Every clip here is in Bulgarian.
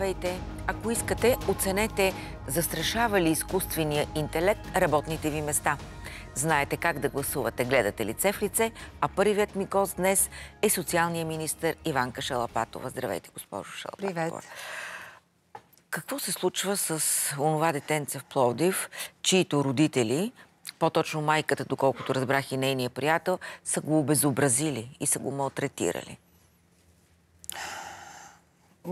Здравейте! ако искате, оценете застрашава ли изкуствения интелект работните ви места. Знаете как да гласувате. Гледате лице в лице, а първият ми гост днес е социалният министр Иванка Шалапатова. Здравейте, госпожо Шалапатова. Привет. Какво се случва с онова детенце в Пловдив, чието родители, по-точно майката, доколкото разбрах и нейния приятел, са го обезобразили и са го малтретирали?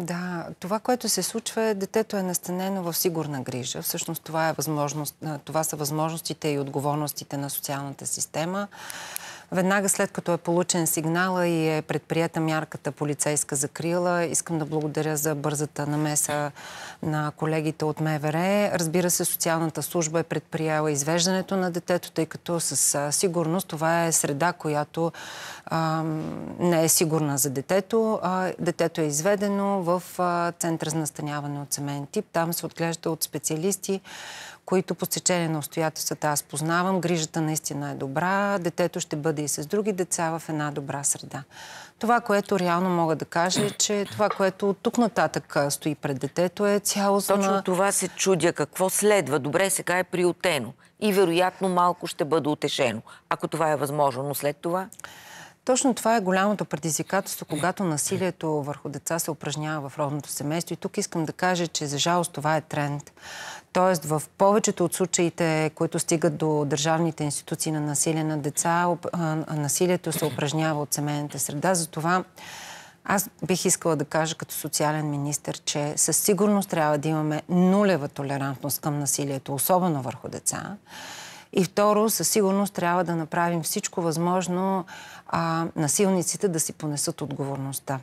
Да, това, което се случва е, детето е настанено в сигурна грижа. Всъщност това, е възможност, това са възможностите и отговорностите на социалната система. Веднага след като е получен сигнала и е предприята мярката полицейска закрила, искам да благодаря за бързата намеса на колегите от МВР. Разбира се, социалната служба е предприяла извеждането на детето, тъй като с сигурност това е среда, която а, не е сигурна за детето. А, детето е изведено в а, център за настаняване от семейен тип. Там се отглежда от специалисти, които по стечение на обстоятелствата аз познавам. Грижата наистина е добра, детето ще бъде и с други деца в една добра среда. Това, което реално мога да кажа е, че това, което от тук нататък стои пред детето е цялостна... Точно това се чудя. Какво следва? Добре, сега е приотено. И вероятно малко ще бъде утешено, ако това е възможно. Но след това... Точно това е голямото предизвикателство, когато насилието върху деца се упражнява в родното семейство. И тук искам да кажа, че за жалост това е тренд. Тоест в повечето от случаите, които стигат до държавните институции на насилие на деца, насилието се упражнява от семейната среда. Затова аз бих искала да кажа като социален министр, че със сигурност трябва да имаме нулева толерантност към насилието, особено върху деца. И второ, със сигурност трябва да направим всичко възможно а, насилниците да си понесат отговорността.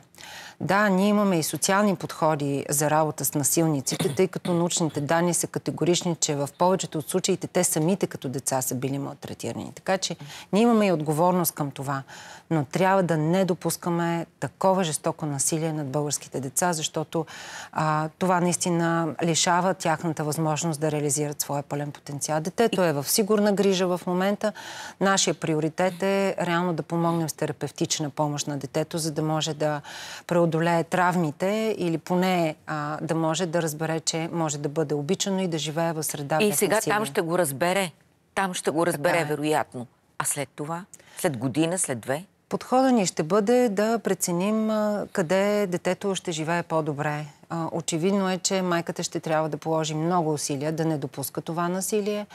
Да, ние имаме и социални подходи за работа с насилниците, тъй като научните данни са категорични, че в повечето от случаите те самите като деца са били малтретирани. Така че ние имаме и отговорност към това. Но трябва да не допускаме такова жестоко насилие над българските деца, защото а, това наистина лишава тяхната възможност да реализират своя пълен потенциал. Детето е в сигурна грижа в момента. Нашия приоритет е реално да помогнем с терапевтична помощ на детето, за да може да преодолее травмите или поне а, да може да разбере, че може да бъде обичано и да живее в среда. И сега там ще го разбере. Там ще го разбере, е. вероятно. А след това? След година, след две? Подхода ни ще бъде да преценим къде детето ще живее по-добре. Очевидно е, че майката ще трябва да положи много усилия да не допуска това насилие.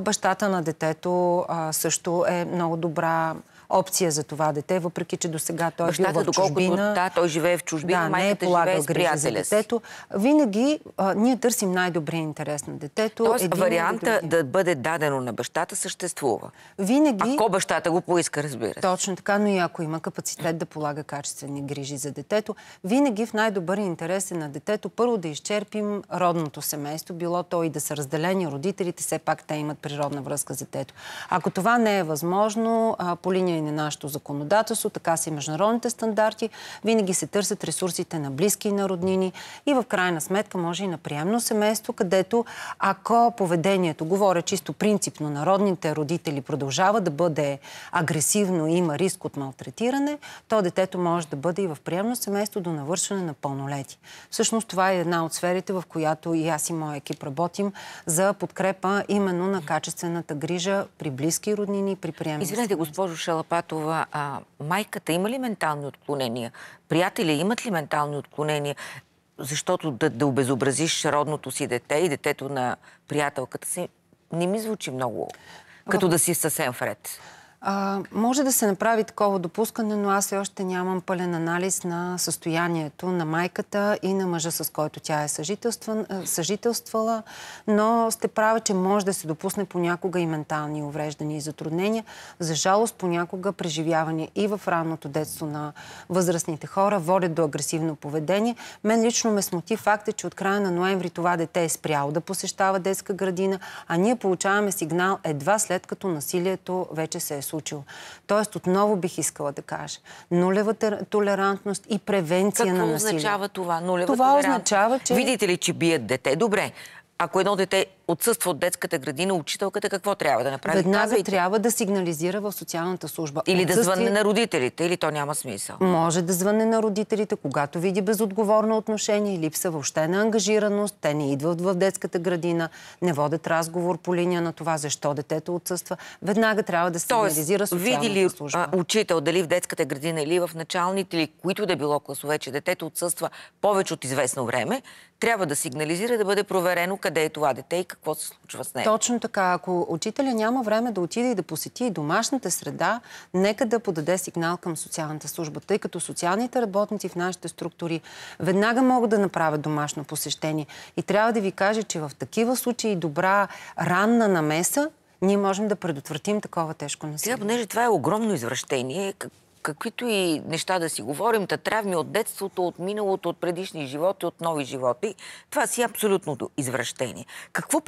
Бащата на детето също е много добра опция за това дете, въпреки че до сега той е бил в чужбина. Да, той живее в чужбина, да, майката не е полагал грижа за детето. Винаги а, ние търсим най-добрия интерес на детето. Тоест, един варианта да бъде дадено на бащата съществува. Винаги. Ако бащата го поиска, разбира се. Точно така, но и ако има капацитет да полага качествени грижи за детето, винаги в най-добър интерес е на детето първо да изчерпим родното семейство, било то и да са разделени родителите, все пак те имат природна връзка с детето. Ако това не е възможно, а, по линия на нашето законодателство, така са и международните стандарти. Винаги се търсят ресурсите на близки и на роднини и в крайна сметка може и на приемно семейство, където ако поведението, говоря чисто принципно, народните родители продължава да бъде агресивно и има риск от малтретиране, то детето може да бъде и в приемно семейство до навършване на пълнолетие. Всъщност това е една от сферите, в която и аз и моя екип работим за подкрепа именно на качествената грижа при близки роднини и при приемни. Извинете, госпожо Шала, Патова, а, майката има ли ментални отклонения? Приятели имат ли ментални отклонения? Защото да, да обезобразиш родното си дете и детето на приятелката си, не ми звучи много като да си съвсем вред. А, може да се направи такова допускане, но аз все още нямам пълен анализ на състоянието на майката и на мъжа, с който тя е съжителствала, но сте права, че може да се допусне понякога и ментални увреждания и затруднения. За жалост, понякога преживяване и в ранното детство на възрастните хора водят до агресивно поведение. Мен лично ме смути факта, че от края на ноември това дете е спряло да посещава детска градина, а ние получаваме сигнал едва след като насилието вече се е случило случило. Тоест, отново бих искала да кажа, нулева толерантност и превенция Какво на насилие. Какво означава това? Нулева това означава, че... Видите ли, че бият дете? Добре. Ако едно дете отсъства от детската градина, учителката какво трябва да направи? Веднага трябва да сигнализира в социалната служба. Или да звънне на родителите, или то няма смисъл? Може да звънне на родителите, когато види безотговорно отношение, липса въобще на ангажираност, те не идват в детската градина, не водят разговор по линия на това, защо детето отсъства. Веднага трябва да сигнализира социалната види ли, служба. учител, дали в детската градина или в началните, или които да било класове, че детето отсъства повече от известно време, трябва да сигнализира да бъде проверено къде е това дете и какво се случва с нея. Точно така. Ако учителя няма време да отиде и да посети домашната среда, нека да подаде сигнал към социалната служба, тъй като социалните работници в нашите структури веднага могат да направят домашно посещение. И трябва да ви кажа, че в такива случаи добра ранна намеса ние можем да предотвратим такова тежко насилие. Сега, понеже това е огромно извращение, каквито и неща да си говорим, та травми от детството, от миналото, от предишни животи, от нови животи, това си е абсолютното извращение. Какво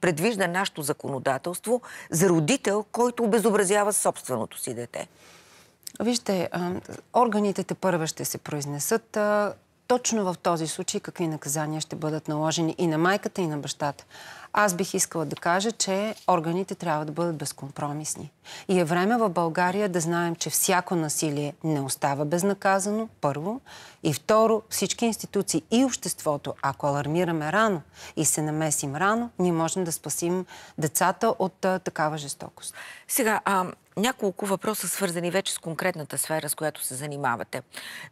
предвижда нашето законодателство за родител, който обезобразява собственото си дете? Вижте, органите те първа ще се произнесат точно в този случай какви наказания ще бъдат наложени и на майката, и на бащата. Аз бих искала да кажа, че органите трябва да бъдат безкомпромисни. И е време в България да знаем, че всяко насилие не остава безнаказано, първо. И второ, всички институции и обществото, ако алармираме рано и се намесим рано, ние можем да спасим децата от а, такава жестокост. Сега, а, няколко въпроса, свързани вече с конкретната сфера, с която се занимавате.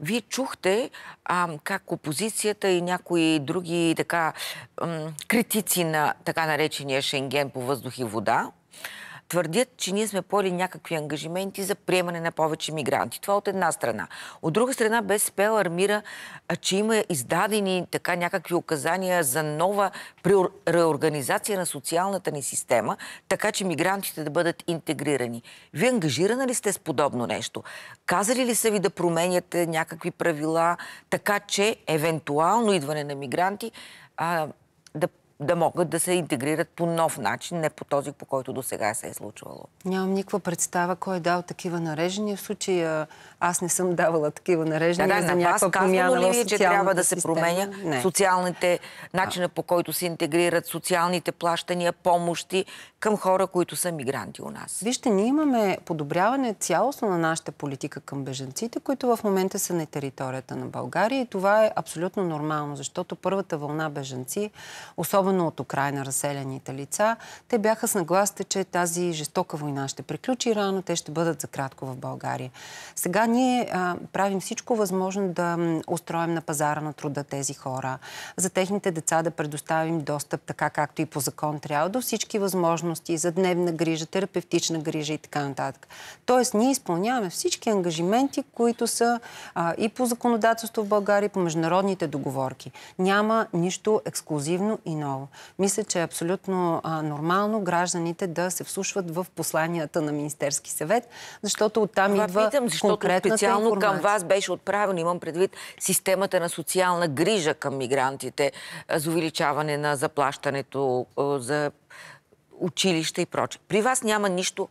Вие чухте а, как опозицията и някои други така, критици на така наречения Шенген по въздух и вода, твърдят, че ние сме поели някакви ангажименти за приемане на повече мигранти. Това от една страна. От друга страна БСП армира, че има издадени така някакви указания за нова реорганизация на социалната ни система, така че мигрантите да бъдат интегрирани. Вие ангажирана ли сте с подобно нещо? Казали ли са ви да променяте някакви правила, така че евентуално идване на мигранти а, да да могат да се интегрират по нов начин, не по този, по който до сега се е случвало. Нямам никаква представа кой е дал такива нареждания. В случая аз не съм давала такива нареждания да, да, за някаква промяна ли ви, е, че трябва да се система? променя не. социалните, начина по който се интегрират социалните плащания, помощи към хора, които са мигранти у нас? Вижте, ние имаме подобряване цялостно на нашата политика към беженците, които в момента са на територията на България и това е абсолютно нормално, защото първата вълна беженци, особено особено от Украина разселените лица, те бяха с нагласите, че тази жестока война ще приключи рано, те ще бъдат за кратко в България. Сега ние а, правим всичко възможно да устроим на пазара на труда тези хора, за техните деца да предоставим достъп, така както и по закон трябва, до всички възможности за дневна грижа, терапевтична грижа и така нататък. Тоест, ние изпълняваме всички ангажименти, които са а, и по законодателство в България, и по международните договорки. Няма нищо ексклюзивно и ново отново. Мисля, че е абсолютно а, нормално гражданите да се вслушват в посланията на Министерски съвет, защото оттам Това идва питам, защото специално информация. към вас беше отправено, имам предвид, системата на социална грижа към мигрантите за увеличаване на заплащането, за училище и прочее. При вас няма нищо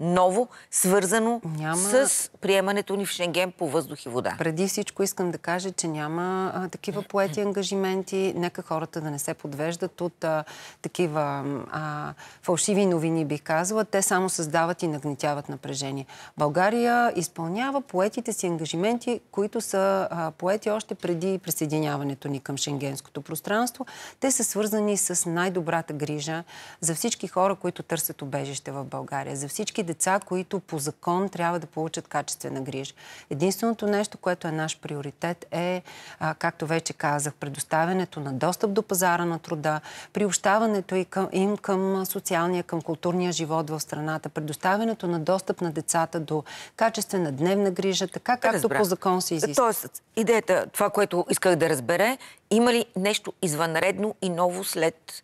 ново, свързано няма... с приемането ни в Шенген по въздух и вода. Преди всичко искам да кажа, че няма а, такива поети ангажименти. Нека хората да не се подвеждат от а, такива а, фалшиви новини, бих казала. Те само създават и нагнетяват напрежение. България изпълнява поетите си ангажименти, които са а, поети още преди присъединяването ни към шенгенското пространство. Те са свързани с най-добрата грижа за всички хора, които търсят убежище в България, за всички деца, които по закон трябва да получат качествена грижа. Единственото нещо, което е наш приоритет е, а, както вече казах, предоставянето на достъп до пазара на труда, приобщаването и към, им към социалния, към културния живот в страната, предоставянето на достъп на децата до качествена дневна грижа, така както Разбрах. по закон се изисква. Тоест, идеята, това, което исках да разбере, има ли нещо извънредно и ново след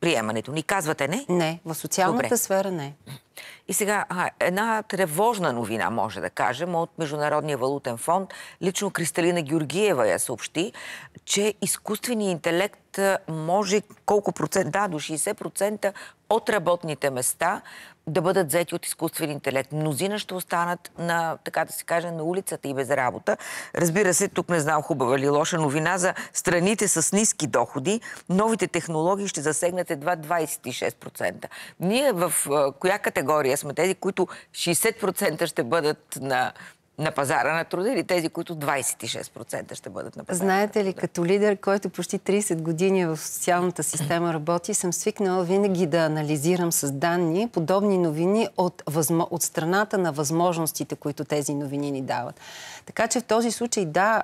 приемането ни. Казвате не? Не, в социалната Добре. сфера не. И сега а, една тревожна новина, може да кажем, от Международния валутен фонд. Лично Кристалина Георгиева я съобщи, че изкуственият интелект може колко процент, да, до 60% от работните места да бъдат взети от изкуствен интелект. Мнозина ще останат на, така да се каже, на улицата и без работа. Разбира се, тук не знам хубава или лоша новина за страните с ниски доходи. Новите технологии ще засегнат едва 26%. Ние в коя категория сме тези, които 60% ще бъдат на на пазара на труда или тези, които 26% ще бъдат на пазара Знаете ли, като лидер, който почти 30 години е в социалната система работи, съм свикнала винаги да анализирам с данни подобни новини от, възмо... от страната на възможностите, които тези новини ни дават. Така че в този случай, да,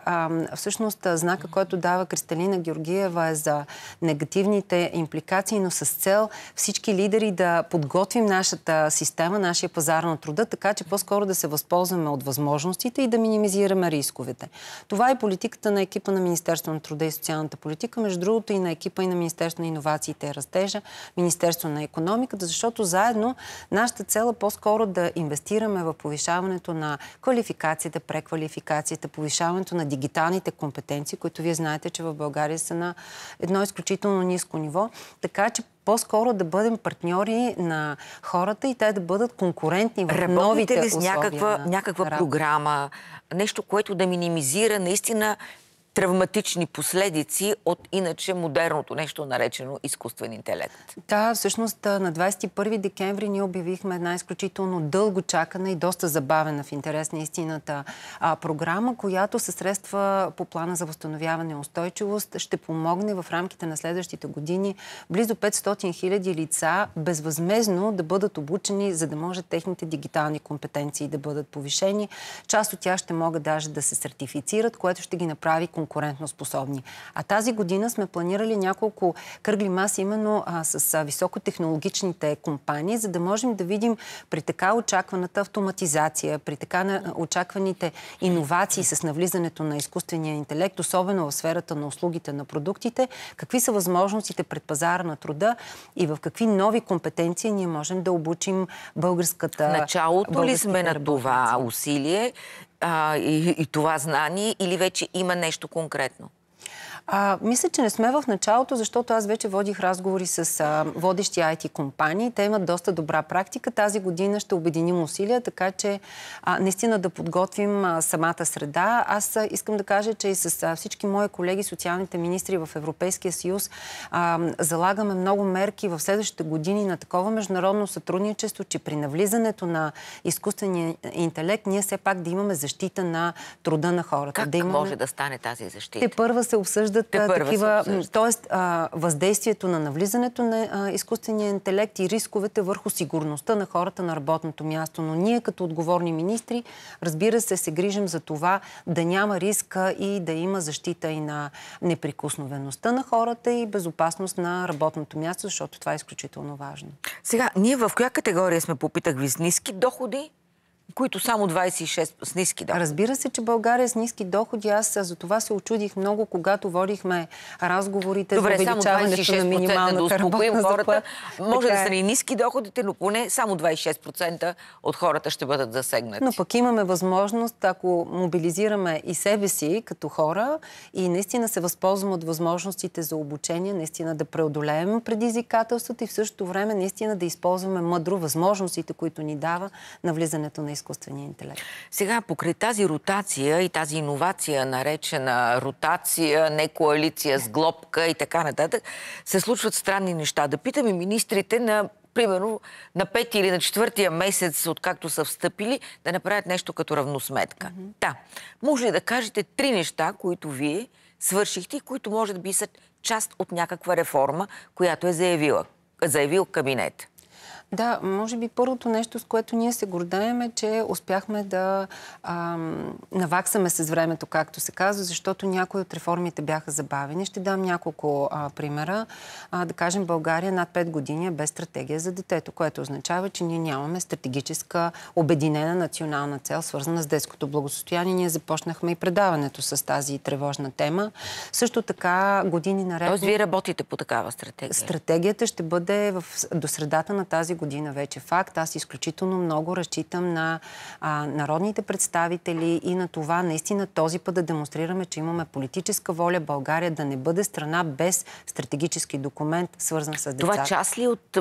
всъщност знака, който дава Кристалина Георгиева е за негативните импликации, но с цел всички лидери да подготвим нашата система, нашия пазар на труда, така че по-скоро да се възползваме от възможностите възможностите и да минимизираме рисковете. Това е политиката на екипа на Министерство на труда и социалната политика, между другото и на екипа и на Министерство на иновациите и растежа, Министерство на економиката, защото заедно нашата цел е по-скоро да инвестираме в повишаването на квалификацията, преквалификацията, повишаването на дигиталните компетенции, които вие знаете, че в България са на едно изключително ниско ниво, така че по-скоро да бъдем партньори на хората и те да бъдат конкурентни в Работите новите ли с някаква, някаква програма, нещо, което да минимизира наистина травматични последици от иначе модерното нещо, наречено изкуствен интелект. Да, всъщност на 21 декември ние обявихме една изключително дълго чакана и доста забавена в интерес на истината а, програма, която със средства по плана за възстановяване и устойчивост ще помогне в рамките на следващите години близо 500 хиляди лица безвъзмезно да бъдат обучени, за да може техните дигитални компетенции да бъдат повишени. Част от тях ще могат даже да се сертифицират, което ще ги направи конкретно конкурентно способни. А тази година сме планирали няколко кръгли маси именно а, с а, високотехнологичните компании, за да можем да видим при така очакваната автоматизация, при така на, очакваните иновации с навлизането на изкуствения интелект, особено в сферата на услугите на продуктите, какви са възможностите пред пазара на труда и в какви нови компетенции ние можем да обучим българската Началото ли сме на това усилие а, и, и това знание или вече има нещо конкретно? А, мисля, че не сме в началото, защото аз вече водих разговори с а, водещи IT компании. Те имат доста добра практика. Тази година ще обединим усилия, така че а, наистина да подготвим а, самата среда. Аз а, искам да кажа, че и с а, всички мои колеги, социалните министри в Европейския съюз, а, залагаме много мерки в следващите години на такова международно сътрудничество, че при навлизането на изкуствения интелект ние все пак да имаме защита на труда на хората. Как да имаме... може да стане тази защита? Те първа се обсъжда обсъждат Те такива... Тоест, а, въздействието на навлизането на а, изкуствения интелект и рисковете върху сигурността на хората на работното място. Но ние като отговорни министри, разбира се, се грижим за това да няма риска и да има защита и на неприкосновеността на хората и безопасност на работното място, защото това е изключително важно. Сега, ние в коя категория сме, попитах ви, с ниски доходи които само 26 с ниски доходи. Разбира се, че България с ниски доходи. Аз за това се очудих много, когато водихме разговорите Добре, за увеличаването на минималната работна хората. Може така да е. са ни ниски доходите, но поне само 26% от хората ще бъдат засегнати. Но пък имаме възможност, ако мобилизираме и себе си като хора и наистина се възползваме от възможностите за обучение, наистина да преодолеем предизвикателствата и в същото време наистина да използваме мъдро възможностите, които ни дава навлизането на изкуството изкуствения интелект. Сега, покрай тази ротация и тази иновация, наречена ротация, не коалиция с глобка и така нататък, се случват странни неща. Да питаме министрите на примерно на пети или на четвъртия месец, откакто са встъпили, да направят нещо като равносметка. Mm-hmm. Да. Може ли да кажете три неща, които вие свършихте и които може да би са част от някаква реформа, която е заявила, заявил кабинет? Да, може би първото нещо, с което ние се гордаем е, че успяхме да ам, наваксаме с времето, както се казва, защото някои от реформите бяха забавени. Ще дам няколко а, примера. А, да кажем, България над 5 години е без стратегия за детето, което означава, че ние нямаме стратегическа обединена национална цел, свързана с детското благосостояние. Ние започнахме и предаването с тази тревожна тема. Също така години наред... Тоест, вие работите по такава стратегия? Стратегията ще бъде в, до средата на тази година вече факт. Аз изключително много разчитам на а, народните представители и на това наистина този път да демонстрираме, че имаме политическа воля България да не бъде страна без стратегически документ, свързан с децата. Това част ли от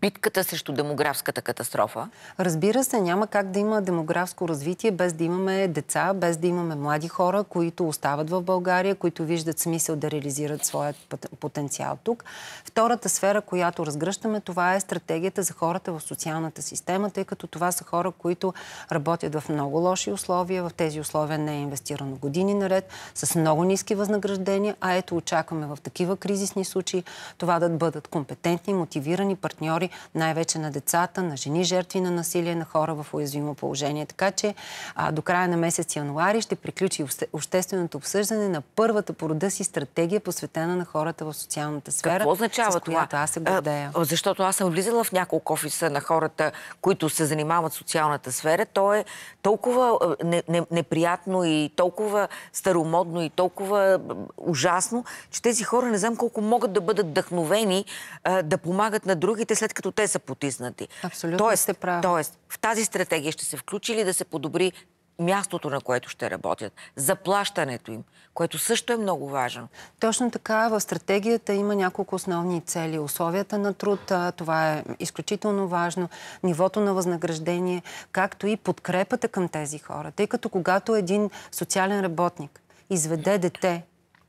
битката срещу демографската катастрофа? Разбира се, няма как да има демографско развитие без да имаме деца, без да имаме млади хора, които остават в България, които виждат смисъл да реализират своят потенциал тук. Втората сфера, която разгръщаме, това е стратегията за за хората в социалната система, тъй като това са хора, които работят в много лоши условия. В тези условия не е инвестирано години наред, с много ниски възнаграждения, а ето очакваме в такива кризисни случаи това да бъдат компетентни, мотивирани партньори, най-вече на децата, на жени, жертви на насилие, на хора в уязвимо положение. Така че а, до края на месец януари ще приключи общественото обсъждане на първата порода си стратегия, посветена на хората в социалната сфера. Какво означава с това? Аз се гордея. Защото аз съм влизала в няколко бок-офиса на хората, които се занимават социалната сфера, то е толкова е, не, не, неприятно и толкова старомодно и толкова е, ужасно, че тези хора не знам колко могат да бъдат вдъхновени а, е, да помагат на другите, след като те са потиснати. Абсолютно тоест, сте прави. Тоест, в тази стратегия ще се включи ли да се подобри мястото, на което ще работят, заплащането им, което също е много важно. Точно така, в стратегията има няколко основни цели. Условията на труд, това е изключително важно, нивото на възнаграждение, както и подкрепата към тези хора. Тъй като когато един социален работник изведе дете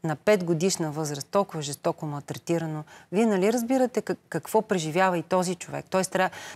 на 5 годишна възраст, толкова жестоко малтретирано, вие нали разбирате как, какво преживява и този човек? Той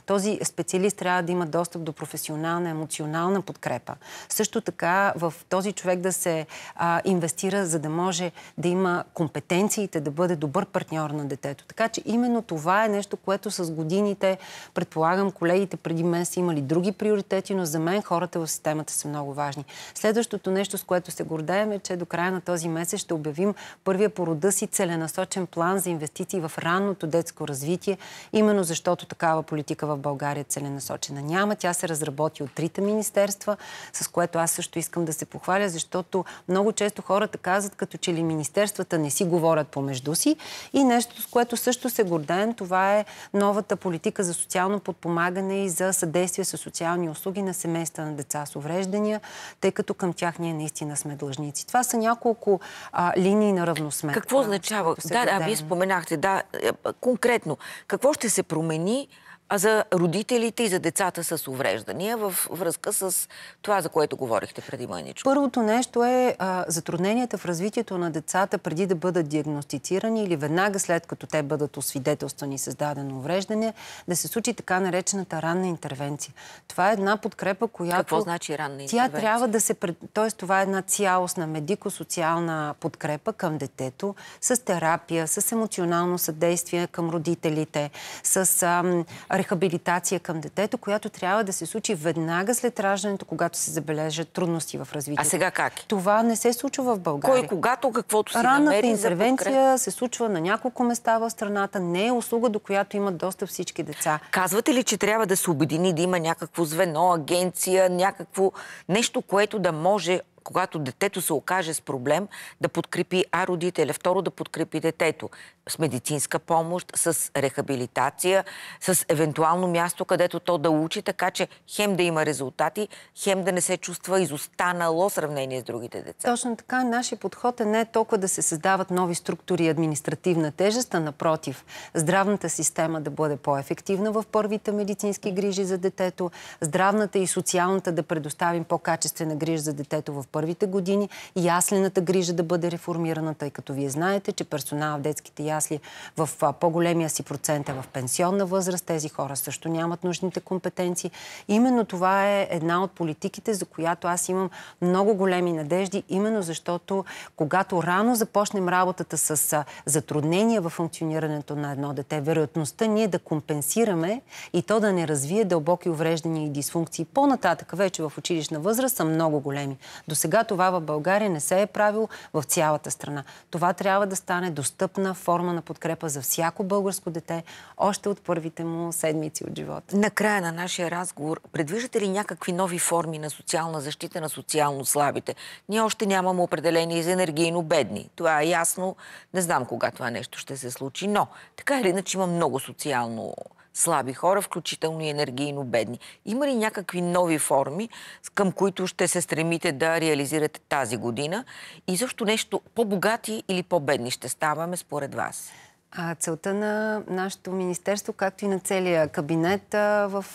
този специалист трябва да има достъп до професионална, емоционална подкрепа. Също така в този човек да се а, инвестира, за да може да има компетенциите, да бъде добър партньор на детето. Така че именно това е нещо, което с годините, предполагам, колегите преди мен са имали други приоритети, но за мен хората в системата са много важни. Следващото нещо, с което се гордеем е, че до края на този месец ще обявим обявим първия по рода си целенасочен план за инвестиции в ранното детско развитие, именно защото такава политика в България е целенасочена няма. Тя се разработи от трите министерства, с което аз също искам да се похваля, защото много често хората казват, като че ли министерствата не си говорят помежду си и нещо, с което също се гордеем, това е новата политика за социално подпомагане и за съдействие с социални услуги на семейства на деца с увреждания, тъй като към тях ние наистина сме длъжници. Това са няколко а, линии на равносметка. Какво означава? Да, да, вие споменахте, да, е, конкретно. Какво ще се промени, а за родителите и за децата с увреждания в връзка с това, за което говорихте преди мъничко? Първото нещо е а, затрудненията в развитието на децата преди да бъдат диагностицирани или веднага след като те бъдат освидетелствани с дадено увреждане, да се случи така наречената ранна интервенция. Това е една подкрепа, която... Какво значи ранна интервенция? Тя трябва да се... Пред... Тоест това е една цялостна медико-социална подкрепа към детето, с терапия, с емоционално съдействие към родителите, с... Ам рехабилитация към детето, която трябва да се случи веднага след раждането, когато се забележат трудности в развитието. А сега как? Е? Това не се случва в България. Кой, когато, каквото се Ранната намери интервенция се случва на няколко места в страната. Не е услуга, до която имат достъп всички деца. Казвате ли, че трябва да се обедини, да има някакво звено, агенция, някакво нещо, което да може когато детето се окаже с проблем, да подкрепи А родителя, второ да подкрепи детето, с медицинска помощ, с рехабилитация, с евентуално място, където то да учи, така че хем да има резултати, хем да не се чувства изостанало в сравнение с другите деца. Точно така, нашия подход е не толкова да се създават нови структури и административна тежест, а напротив, здравната система да бъде по-ефективна в първите медицински грижи за детето, здравната и социалната да предоставим по-качествена грижа за детето в първите години и яслената грижа да бъде реформирана, тъй като вие знаете, че персонал в детските ясли в по-големия си процент е в пенсионна възраст. Тези хора също нямат нужните компетенции. Именно това е една от политиките, за която аз имам много големи надежди, именно защото когато рано започнем работата с затруднения в функционирането на едно дете, вероятността ние да компенсираме и то да не развие дълбоки увреждания и дисфункции по-нататък, вече в училищна възраст, са много големи. До сега това в България не се е правило в цялата страна. Това трябва да стане достъпна форма форма на подкрепа за всяко българско дете, още от първите му седмици от живота. Накрая на нашия разговор, предвиждате ли някакви нови форми на социална защита на социално слабите? Ние още нямаме определение за енергийно бедни. Това е ясно. Не знам кога това нещо ще се случи, но така или иначе има много социално слаби хора, включително и енергийно бедни. Има ли някакви нови форми, към които ще се стремите да реализирате тази година? И защо нещо по-богати или по-бедни ще ставаме според вас? А, целта на нашето министерство, както и на целия кабинет а, в,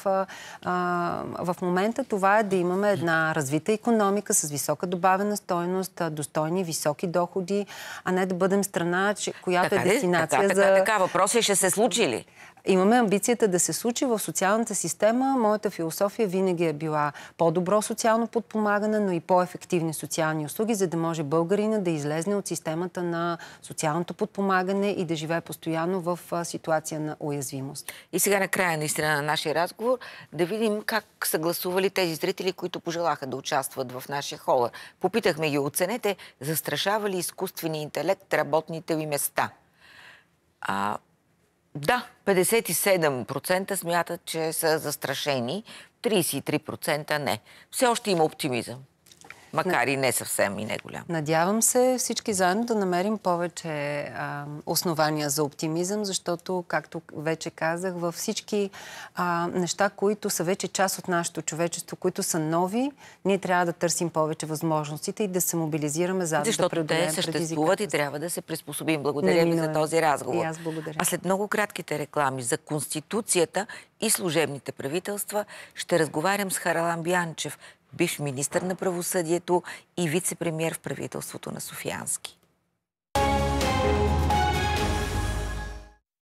а, в момента, това е да имаме една развита економика с висока добавена стойност, достойни, високи доходи, а не да бъдем страна, че, която е така е дестинация така, така, за... Така, така, въпросът е, ще се случи ли? Имаме амбицията да се случи в социалната система. Моята философия винаги е била по-добро социално подпомагане, но и по-ефективни социални услуги, за да може българина да излезне от системата на социалното подпомагане и да живее постоянно в ситуация на уязвимост. И сега на края наистина на нашия разговор да видим как са гласували тези зрители, които пожелаха да участват в нашия хола. Попитахме ги, оценете, застрашава ли изкуствения интелект работните ви места? А, да, 57% смятат, че са застрашени, 33% не. Все още има оптимизъм. Макар и не съвсем и не голям. Надявам се всички заедно да намерим повече а, основания за оптимизъм, защото, както вече казах, във всички а, неща, които са вече част от нашето човечество, които са нови, ние трябва да търсим повече възможностите и да се мобилизираме за да преодолеем те съществуват и трябва да се приспособим. Благодаря ви за е. този разговор. И аз благодаря. А след много кратките реклами за Конституцията и служебните правителства ще разговарям с Харалан Бянчев, бивш министр на правосъдието и вице-премьер в правителството на Софиянски.